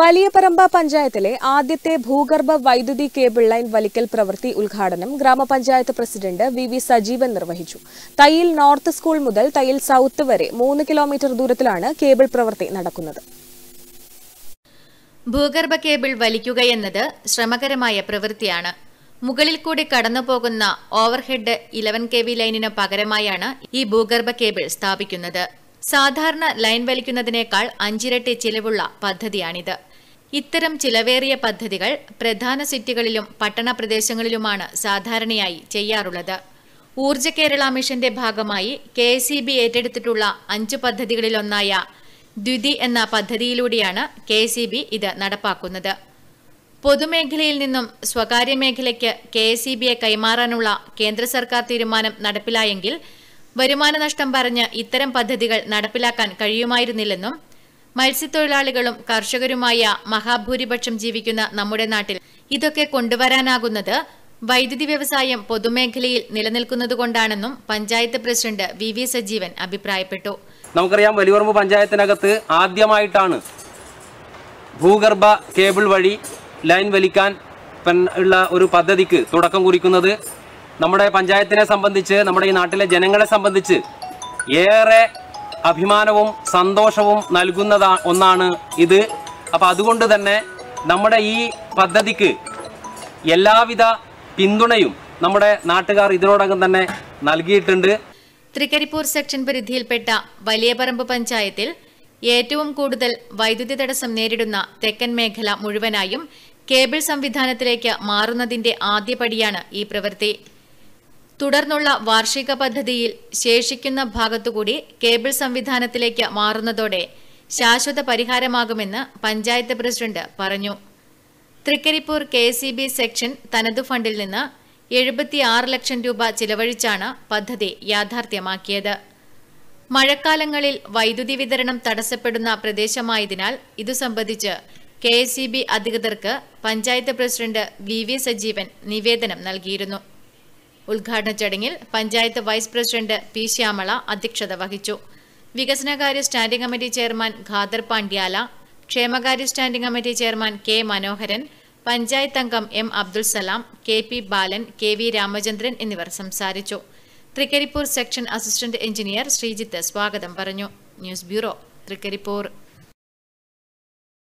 വലിയ പറമ്പ പഞ്ചായത്തിലെ ആദ്യത്തെ ഭൂഗർഭ വൈദ്യുതി കേബിൾ ലൈൻ വലിക്കൽ പ്രവൃത്തി ഉദ്ഘാടനം ഗ്രാമപഞ്ചായത്ത് പ്രസിഡന്റ് വി വി സജീവൻ നിർവഹിച്ചു തയ്യിൽ നോർത്ത് സ്കൂൾ മുതൽ തയ്യിൽ സൌത്ത് വരെ മൂന്ന് കിലോമീറ്റർ ദൂരത്തിലാണ് കേബിൾ പ്രവൃത്തി നടക്കുന്നത് ഭൂഗർഭ കേബിൾ വലിക്കുകയെന്നത് ശ്രമകരമായ പ്രവൃത്തിയാണ് മുകളിൽ കൂടി കടന്നുപോകുന്ന ഓവർഹെഡ് ഇലവൻ കെ വി ലൈനിനു പകരമായാണ് ഈ ഭൂഗർഭ കേബിൾ സ്ഥാപിക്കുന്നത് സാധാരണ ലൈൻ വലിക്കുന്നതിനേക്കാൾ അഞ്ചിരട്ടി ചിലവുള്ള പദ്ധതിയാണിത് ഇത്തരം ചിലവേറിയ പദ്ധതികൾ പ്രധാന സിറ്റികളിലും പട്ടണ പ്രദേശങ്ങളിലുമാണ് സാധാരണയായി ചെയ്യാറുള്ളത് ഊർജ്ജ കേരള മിഷന്റെ ഭാഗമായി കെ സി ബി ഏറ്റെടുത്തിട്ടുള്ള അഞ്ച് പദ്ധതികളിലൊന്നായ ദ്വിതി എന്ന പദ്ധതിയിലൂടെയാണ് കെ സി ബി ഇത് നടപ്പാക്കുന്നത് പൊതുമേഖലയിൽ നിന്നും സ്വകാര്യ മേഖലയ്ക്ക് കെ എസ് ഇ ബിയെ കൈമാറാനുള്ള കേന്ദ്ര സർക്കാർ തീരുമാനം നടപ്പിലായെങ്കിൽ വരുമാന നഷ്ടം പറഞ്ഞ് ഇത്തരം പദ്ധതികൾ നടപ്പിലാക്കാൻ കഴിയുമായിരുന്നില്ലെന്നും മത്സ്യത്തൊഴിലാളികളും കർഷകരുമായ മഹാഭൂരിപക്ഷം ജീവിക്കുന്ന നമ്മുടെ നാട്ടിൽ ഇതൊക്കെ കൊണ്ടുവരാനാകുന്നത് വൈദ്യുതി വ്യവസായം പൊതുമേഖലയിൽ നിലനിൽക്കുന്നതുകൊണ്ടാണെന്നും panchayat president V V Sajeevan അഭിപ്രായപ്പെട്ടു നമുക്കറിയാം വലിയവർമ്മ പഞ്ചായത്തിനകത്ത് ആദ്യമായിട്ടാണ് ഭൂഗർഭ കേബിൾ വഴി ലൈൻ വലിക്കാൻ ഉള്ള ഒരു പദ്ധതിക്ക് തുടക്കം കുറിക്കുന്നത് നമ്മുടെ പഞ്ചായത്തിനെ സംബന്ധിച്ച് നമ്മുടെ ഈ നാട്ടിലെ ജനങ്ങളെ സംബന്ധിച്ച് ഏറെ അഭിമാനവും സന്തോഷവും നൽകുന്നതാ ഒന്നാണ് ഇത് അപ്പോൾ അതുകൊണ്ട് തന്നെ നമ്മുടെ ഈ പദ്ധതിക്ക് എല്ലാവിധ പിന്തുണയും നമ്മുടെ നാട്ടുകാർ ഇതിനോടകം തന്നെ നൽകിയിട്ടുണ്ട് തൃക്കരിപ്പൂർ സെക്ഷൻ പരിധിയിൽപ്പെട്ട വലിയപറമ്പ് പഞ്ചായത്തിൽ ഏറ്റവും കൂടുതൽ വൈദ്യുതി തടസ്സം നേരിടുന്ന തെക്കൻ മേഖല മുഴുവനായും കേബിൾ സംവിധാനത്തിലേക്ക് മാറുന്നതിന്റെ ആദ്യപടിയാണ് ഈ പ്രവൃത്തി തുടർന്നുള്ള വാർഷിക പദ്ധതിയിൽ ശേഷിക്കുന്ന ഭാഗത്തുകൂടി കേബിൾ സംവിധാനത്തിലേക്ക് മാറുന്നതോടെ ശാശ്വത പരിഹാരമാകുമെന്ന് പഞ്ചായത്ത് പ്രസിഡന്റ് പറഞ്ഞു Thrikaripur K C B section തനതു ഫണ്ടിൽ നിന്ന് എഴുപത്തിയാറ് ലക്ഷം രൂപ ചിലവഴിച്ചാണ് പദ്ധതി യാഥാർത്ഥ്യമാക്കിയത് മഴക്കാലങ്ങളിൽ വൈദ്യുതി വിതരണം തടസ്സപ്പെടുന്ന പ്രദേശമായതിനാൽ ഇതു സംബന്ധിച്ച് കെ അധികൃതർക്ക് panchayat president V V Sajeevan നിവേദനം നൽകിയിരുന്നു ഉദ്ഘാടന ചടങ്ങിൽ panchayat vice president P Shyamala അധ്യക്ഷത വഹിച്ചു വികസനകാര്യ standing committee chairman Khader Pandyala ക്ഷേമകാര്യ standing committee chairman K Manoharan panchayat അംഗം M Abdul Salam K P Balan K V Ramachandran എന്നിവർ സംസാരിച്ചു Thrikaripur section assistant engineer Sreejith സ്വാഗതം പറഞ്ഞു ന്യൂസ് ബ്യൂറോ തൃക്കരിപ്പൂർ